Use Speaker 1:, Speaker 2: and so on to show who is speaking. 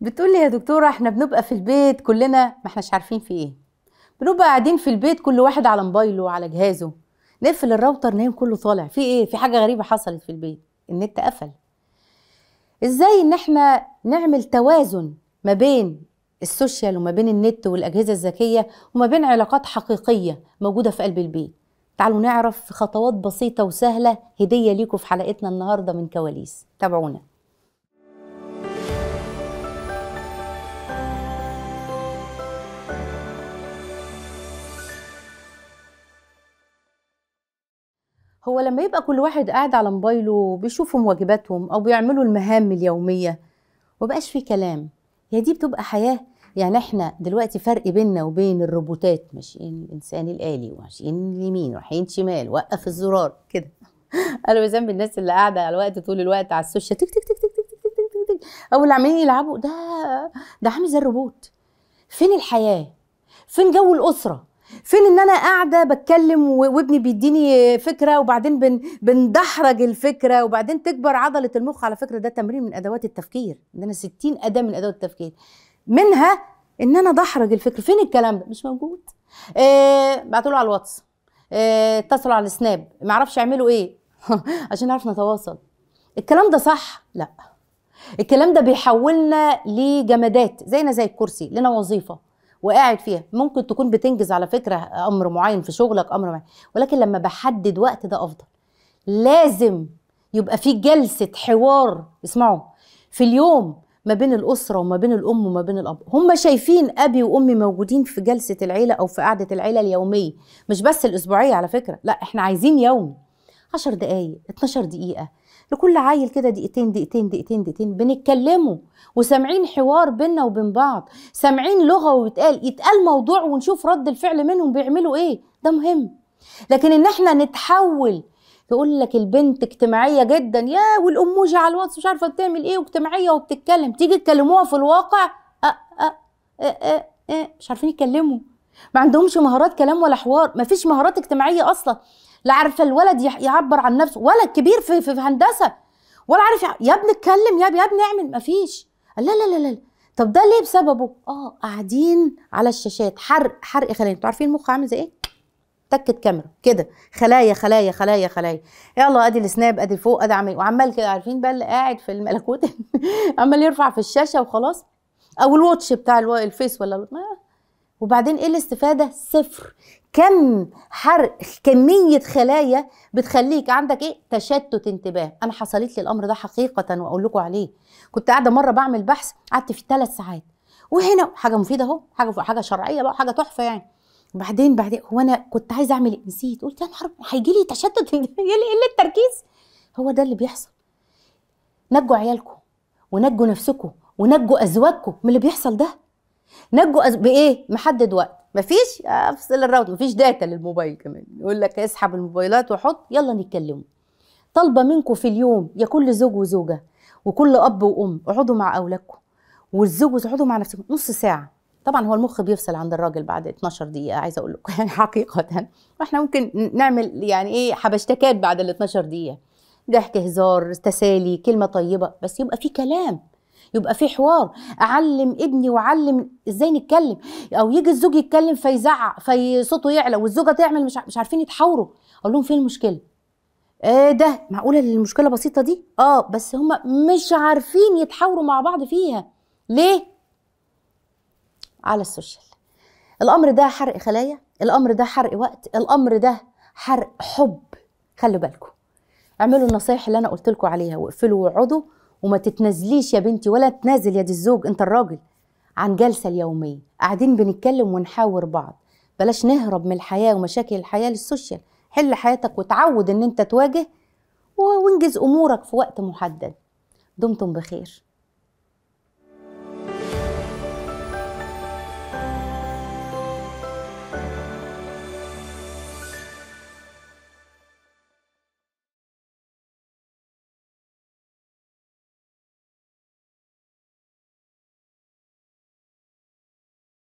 Speaker 1: بتقول لي يا دكتوره احنا بنبقى في البيت كلنا ما احناش عارفين في ايه بنبقى قاعدين في البيت كل واحد على موبايله على جهازه نقفل الراوتر نايم كله طالع في ايه في حاجه غريبه حصلت في البيت النت قفل ازاي ان احنا نعمل توازن ما بين السوشيال وما بين النت والاجهزه الذكيه وما بين علاقات حقيقيه موجوده في قلب البيت تعالوا نعرف في خطوات بسيطة وسهلة هدية ليكم في حلقتنا النهاردة من كواليس تابعونا هو لما يبقى كل واحد قاعد على موبايله بيشوفهم واجباتهم او بيعملوا المهام اليوميه ومبقاش في كلام هي دي بتبقى حياه يعني احنا دلوقتي فرق بيننا وبين الروبوتات ماشيين الانسان الالي وماشيين اليمين ورايحين شمال وقف الزرار كده انا بذنب الناس اللي قاعده على الوقت طول الوقت على السوشيال تك تك تك تك تك تك تك تك تك او اللي عمالين يلعبوا ده ده عامل زي الروبوت فين الحياه فين جو الاسره فين ان انا قاعده بتكلم وابني بيديني فكره وبعدين بن بندحرج الفكره وبعدين تكبر عضله المخ على فكره ده تمرين من ادوات التفكير عندنا انا 60 اداه من ادوات التفكير منها ان انا دحرج الفكر فين الكلام ده مش موجود آه بعتوا له على الواتس إيه اتصلوا على السناب ما اعرفش يعملوا ايه عشان نعرف نتواصل الكلام ده صح لا الكلام ده بيحولنا لجمادات زينا زي الكرسي لنا وظيفه وقاعد فيها ممكن تكون بتنجز على فكره امر معين في شغلك امر معين ولكن لما بحدد وقت ده افضل لازم يبقى في جلسه حوار اسمعوا في اليوم ما بين الاسره وما بين الام وما بين الاب هم شايفين ابي وامي موجودين في جلسه العيله او في قعده العيله اليوميه مش بس الاسبوعيه على فكره لا احنا عايزين يوم 10 دقائق 12 دقيقه لكل عيل كده دقيقتين دقيقتين دقيقتين دقيقتين بنتكلموا وسامعين حوار بينا وبين بعض سامعين لغه ويتقال يتقال موضوع ونشوف رد الفعل منهم بيعملوا ايه ده مهم لكن ان احنا نتحول تقول لك البنت اجتماعيه جدا يا والاموجه على الواتس مش عارفه بتعمل ايه واجتماعيه وبتتكلم تيجي تكلموها في الواقع أه أه أه أه أه مش عارفين يتكلموا ما عندهمش مهارات كلام ولا حوار ما فيش مهارات اجتماعيه اصلا لا عارفه الولد يعبر عن نفسه ولا كبير في, في هندسه ولا عارف يا ابني اتكلم يا ابني اعمل ما فيش لا لا لا لا طب ده ليه بسببه اه قاعدين على الشاشات حرق حرق خلايا انتوا عارفين المخ عامل زي ايه تكت كاميرا كده خلايا خلايا خلايا خلايا يلا ادي السناب ادي فوق ادي عمل وعمال كده عارفين بقى اللي قاعد في الملكوت عمال يرفع في الشاشه وخلاص او الواتش بتاع الفيس ولا ما وبعدين ايه الاستفاده صفر كم حرق كميه خلايا بتخليك عندك ايه تشتت انتباه انا حصلت لي الامر ده حقيقه واقول لكم عليه كنت قاعده مره بعمل بحث قعدت فيه ثلاث ساعات وهنا حاجه مفيده اهو حاجه حاجه شرعيه بقى حاجه تحفه يعني وبعدين بعدين هو انا كنت عايزه اعمل إيه؟ نسيت قلت يا نهار هيجي لي تشتت هيجي لي قله التركيز هو ده اللي بيحصل نجوا عيالكم ونجوا نفسكم ونجوا ازواجكم من اللي بيحصل ده نجوا أز... بايه محدد وقت مفيش افصل الراوتر مفيش داتا للموبايل كمان يقول لك اسحب الموبايلات وحط يلا نتكلموا طالبه منكم في اليوم يا كل زوج وزوجه وكل اب وام اقعدوا مع اولادكم والزوج تقعدوا مع نفسكم نص ساعه طبعا هو المخ بيفصل عند الراجل بعد 12 دقيقه عايزه اقول لكم يعني حقيقه واحنا ممكن نعمل يعني ايه حبشتكات بعد ال 12 دقيقه ضحك هزار تسالي كلمه طيبه بس يبقى في كلام يبقى في حوار اعلم ابني واعلم ازاي نتكلم او يجي الزوج يتكلم فيزعق في صوته يعلى والزوجه تعمل مش مش عارفين يتحاوروا اقول لهم فين المشكله ايه ده معقوله المشكله بسيطه دي اه بس هم مش عارفين يتحاوروا مع بعض فيها ليه على السوشيال الامر ده حرق خلايا الامر ده حرق وقت الامر ده حرق حب خلوا بالكم اعملوا النصايح اللي انا قلت لكم عليها واقفلوا واقعدوا وما تتنازليش يا بنتي ولا تنازل يا دي الزوج انت الراجل عن جلسه اليوميه قاعدين بنتكلم ونحاور بعض بلاش نهرب من الحياه ومشاكل الحياه للسوشيال حل حياتك وتعود ان انت تواجه وانجز امورك في وقت محدد دمتم بخير